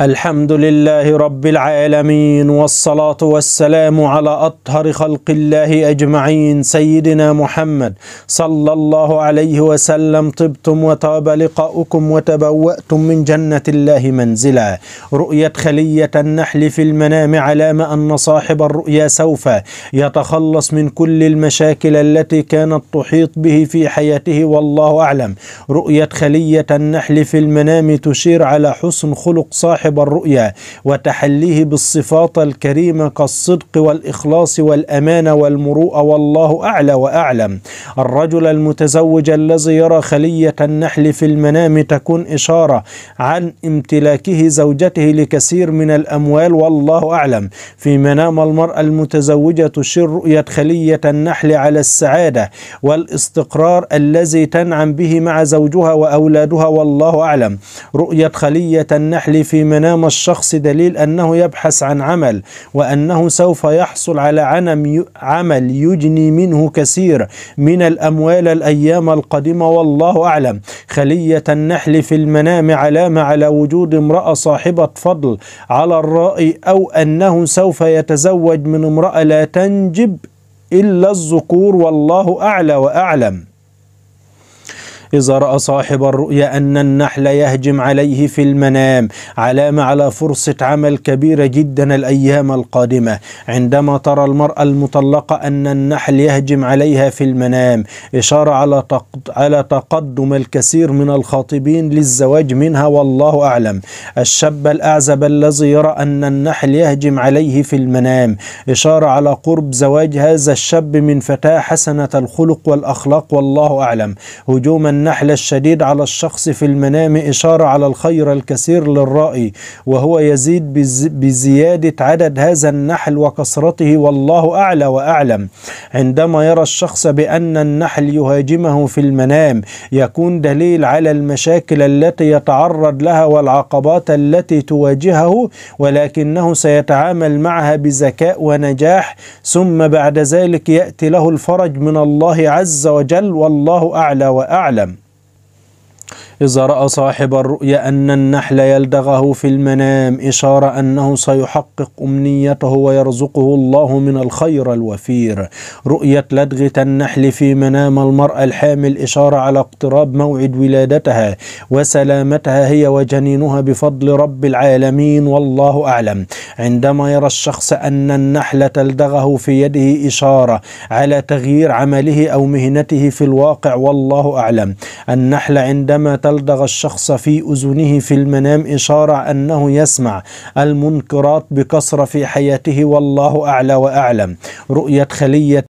الحمد لله رب العالمين والصلاة والسلام على أطهر خلق الله أجمعين سيدنا محمد صلى الله عليه وسلم طبتم وطاب لقاؤكم وتبوأتم من جنة الله منزلا رؤية خلية النحل في المنام علام أن صاحب الرؤيا سوف يتخلص من كل المشاكل التي كانت تحيط به في حياته والله أعلم رؤية خلية النحل في المنام تشير على حسن خلق صاحب صاحب الرؤيا وتحليه بالصفات الكريمة كالصدق والإخلاص والأمانة والمروءة والله أعلى وأعلم الرجل المتزوج الذي يرى خلية النحل في المنام تكون إشارة عن امتلاكه زوجته لكثير من الأموال والله أعلم في منام المرأة المتزوجة تشير رؤية خلية النحل على السعادة والاستقرار الذي تنعم به مع زوجها وأولادها والله أعلم رؤية خلية النحل في منام منام الشخص دليل أنه يبحث عن عمل وأنه سوف يحصل على عنم عمل يجني منه كثير من الأموال الأيام القادمة والله أعلم خلية النحل في المنام علامة على وجود امرأة صاحبة فضل على الرأي أو أنه سوف يتزوج من امرأة لا تنجب إلا الذكور والله أعلى وأعلم إذا رأى صاحب الرؤيا أن النحل يهجم عليه في المنام علامة على فرصة عمل كبيرة جدا الأيام القادمة عندما ترى المرأة المطلقة أن النحل يهجم عليها في المنام إشارة على على تقدم الكثير من الخاطبين للزواج منها والله أعلم الشاب الأعزب الذي يرى أن النحل يهجم عليه في المنام إشارة على قرب زواج هذا الشاب من فتاة حسنة الخلق والأخلاق والله أعلم هجوم النحل الشديد على الشخص في المنام إشارة على الخير الكثير للرأي وهو يزيد بزيادة عدد هذا النحل وكثرته والله أعلى وأعلم عندما يرى الشخص بأن النحل يهاجمه في المنام يكون دليل على المشاكل التي يتعرض لها والعقبات التي تواجهه ولكنه سيتعامل معها بذكاء ونجاح ثم بعد ذلك يأتي له الفرج من الله عز وجل والله أعلى وأعلم إذا رأى صاحب الرؤيا أن النحل يلدغه في المنام إشارة أنه سيحقق أمنيته ويرزقه الله من الخير الوفير رؤية لدغة النحل في منام المرأة الحامل إشارة على اقتراب موعد ولادتها وسلامتها هي وجنينها بفضل رب العالمين والله أعلم عندما يرى الشخص أن النحلة تلدغه في يده إشارة على تغيير عمله أو مهنته في الواقع والله أعلم النحلة عندما تلدغ الشخص في أذنه في المنام إشارة أنه يسمع المنكرات بكثرة في حياته والله أعلى وأعلم رؤية خلية